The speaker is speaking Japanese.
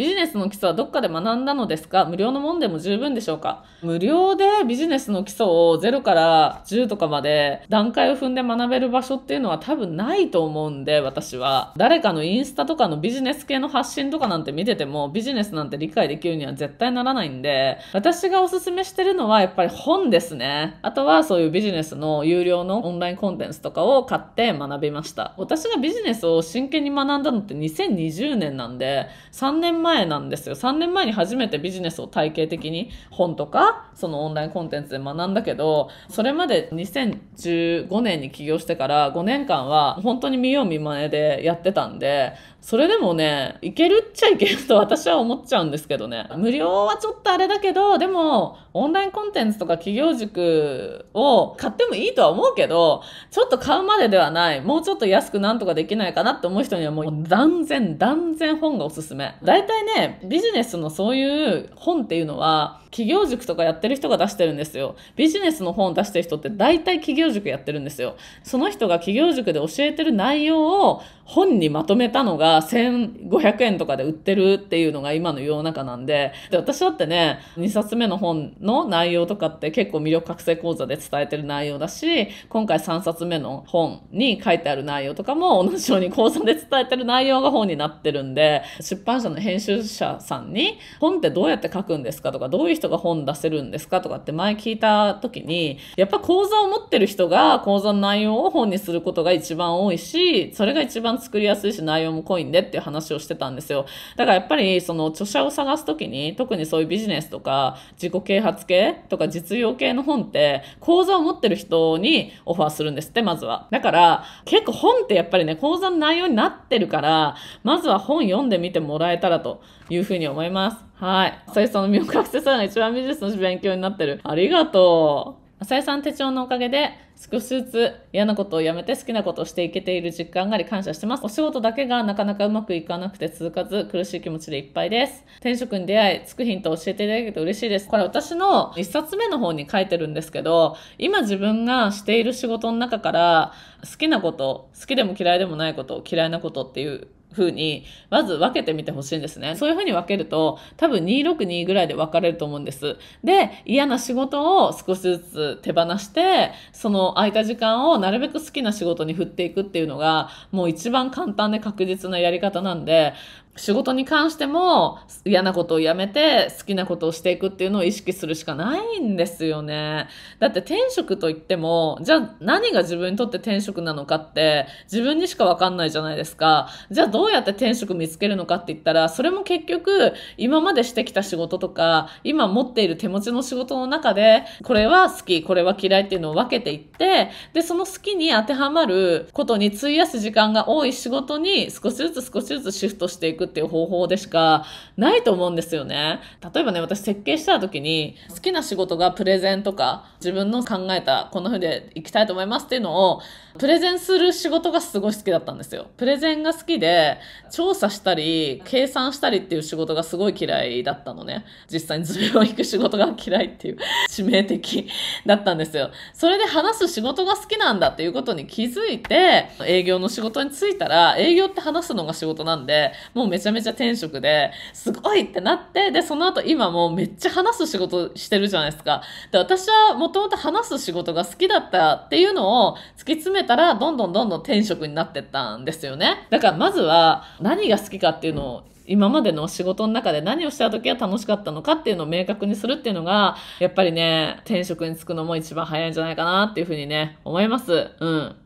ビジネスの基礎はどっかで学んだのですか無料のもんでも十分でしょうか無料でビジネスの基礎を0から10とかまで段階を踏んで学べる場所っていうのは多分ないと思うんで、私は。誰かのインスタとかのビジネス系の発信とかなんて見てても、ビジネスなんて理解できるには絶対ならないんで、私がおすすめしてるのはやっぱり本ですね。あとはそういうビジネスの有料のオンラインコンテンツとかを買って学びました。私がビジネスを真剣に学んだのって2020年なんで、3年前前なんですよ。3年前に初めてビジネスを体系的に本とか、そのオンラインコンテンツで学んだけど、それまで2015年に起業してから5年間は本当に見よう見まねでやってたんで、それでもね、いけるっちゃいけると私は思っちゃうんですけどね。無料はちょっとあれだけど、でも、オンラインコンテンツとか企業塾を買ってもいいとは思うけど、ちょっと買うまでではない、もうちょっと安くなんとかできないかなって思う人にはもう断然、断然本がおすすめ。大体ね、ビジネスのそういう本っていうのは、企業塾とかやってる人が出してるんですよ。ビジネスの本を出してる人って大体企業塾やってるんですよ。その人が企業塾で教えてる内容を本にまとめたのが1500円とかで売ってるっていうのが今の世の中なんで、で私だってね、2冊目の本の内容とかって結構魅力覚醒講座で伝えてる内容だし、今回3冊目の本に書いてある内容とかも同じように講座で伝えてる内容が本になってるんで、出版社の編集者さんに本ってどうやって書くんですかとか、どういう人が本出せるんですかとかって前聞いた時に、やっぱ講座を持ってる人が講座の内容を本にすることが一番多いし、それが一番作りやすいし内容も濃いんでっていう話をしてたんですよ。だからやっぱりその著者を探す時に特にそういうビジネスとか自己啓発系とか実用系の本って講座を持ってる人にオファーするんですってまずは。だから結構本ってやっぱりね講座の内容になってるからまずは本読んでみてもらえたらというふうに思います。はい。さゆさんの妙覚せさーが一番ビジネスの勉強になってる。ありがとう。あ井さん手帳のおかげで、少しずつ嫌なことをやめて好きなことをしていけている実感があり感謝してます。お仕事だけがなかなかうまくいかなくて続かず苦しい気持ちでいっぱいです。転職に出会い、つくヒントを教えていただけて嬉しいです。これ私の一冊目の方に書いてるんですけど、今自分がしている仕事の中から好きなこと、好きでも嫌いでもないこと、嫌いなことっていう風に、まず分けてみてほしいんですね。そういう風に分けると、多分262ぐらいで分かれると思うんです。で、嫌な仕事を少しずつ手放して、その空いた時間をなるべく好きな仕事に振っていくっていうのが、もう一番簡単で確実なやり方なんで、仕事に関しても嫌なことをやめて好きなことをしていくっていうのを意識するしかないんですよね。だって転職といっても、じゃあ何が自分にとって転職なのかって自分にしかわかんないじゃないですか。じゃあどうやって転職見つけるのかって言ったら、それも結局今までしてきた仕事とか、今持っている手持ちの仕事の中で、これは好き、これは嫌いっていうのを分けていって、で、その好きに当てはまることに費やす時間が多い仕事に少しずつ少しずつシフトしていくっていう方法でしかないと思うんですよね。例えばね、私設計した時に、好きな仕事がプレゼンとか、自分の考えた、こんな風で行きたいと思いますっていうのを、プレゼンする仕事がすごい好きだったんですよ。プレゼンが好きで、調査したり、計算したりっていう仕事がすごい嫌いだったのね。実際に図面を引く仕事が嫌いっていう致命的だったんですよ。それで話す仕事が好きなんだっていうことに気づいて、営業の仕事に就いたら、営業って話すのが仕事なんで、もうめちゃめちゃ転職で、すごいってなって、で、その後今もうめっちゃ話す仕事してるじゃないですか。で、私はもともと話す仕事が好きだったっていうのを突き詰めたら、どんどんどんどん転職になってったんですよね。だからまずは何が好きかっていうのを今までの仕事の中で何をした時は楽しかったのかっていうのを明確にするっていうのが、やっぱりね、転職に就くのも一番早いんじゃないかなっていうふうにね、思います。うん。